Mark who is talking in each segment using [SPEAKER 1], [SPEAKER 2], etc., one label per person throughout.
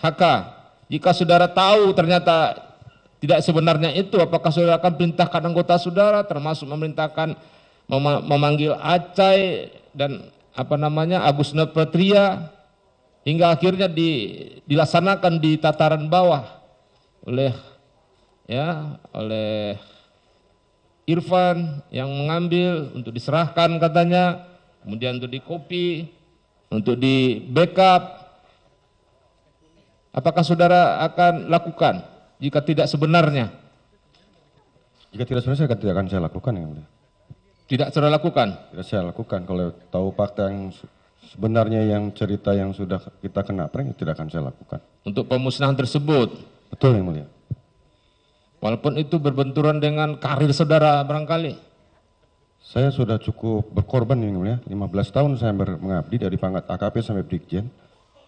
[SPEAKER 1] HK, jika saudara tahu ternyata tidak sebenarnya itu, apakah saudara akan perintahkan anggota saudara termasuk memerintahkan mem memanggil Acai dan apa namanya Agus Nurpetria, hingga akhirnya di, dilaksanakan di tataran bawah oleh ya oleh Irfan yang mengambil untuk diserahkan katanya kemudian untuk dikopi untuk di backup Apakah saudara akan lakukan jika tidak sebenarnya?
[SPEAKER 2] Jika tidak sebenarnya saya tidak akan saya lakukan yang mulia. Tidak saudara lakukan? Tidak saya lakukan kalau tahu fakta yang sebenarnya yang cerita yang sudah kita kena prank ya tidak akan saya lakukan.
[SPEAKER 1] Untuk pemusnahan tersebut?
[SPEAKER 2] Betul yang mulia. Walaupun itu berbenturan
[SPEAKER 1] dengan karir saudara barangkali?
[SPEAKER 2] Saya sudah cukup berkorban yang mulia, 15 tahun saya mengabdi dari pangkat AKP sampai Brigjen.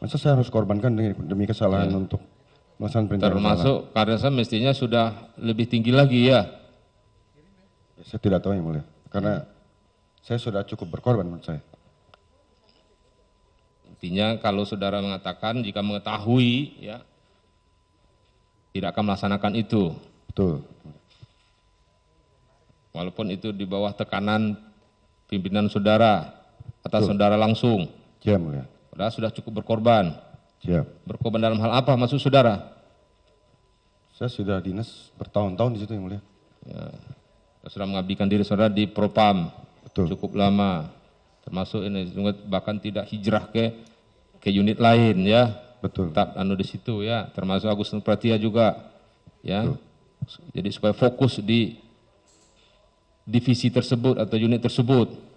[SPEAKER 2] Masa saya harus korbankan demi kesalahan ya. untuk melaksanakan perintah Termasuk Allah?
[SPEAKER 1] karena saya mestinya sudah lebih tinggi lagi ya.
[SPEAKER 2] Saya tidak tahu yang mulia, karena saya sudah cukup berkorban menurut saya.
[SPEAKER 1] Intinya kalau saudara mengatakan jika mengetahui ya tidak akan melaksanakan itu. Betul. Walaupun itu di bawah tekanan pimpinan saudara atau saudara
[SPEAKER 2] langsung. Ya, mulia.
[SPEAKER 1] Saudara sudah cukup berkorban. Siap. Berkorban dalam hal apa maksud saudara?
[SPEAKER 2] Saya sudah dinas
[SPEAKER 1] bertahun-tahun di situ yang mulia. Ya. Sudah mengabdikan diri saudara di Propam. Betul. Cukup lama. Termasuk ini bahkan tidak hijrah ke ke unit lain ya. Betul. Tetap anu di situ ya. Termasuk Agus Pratia juga ya. Betul. Jadi supaya fokus di divisi tersebut atau unit tersebut.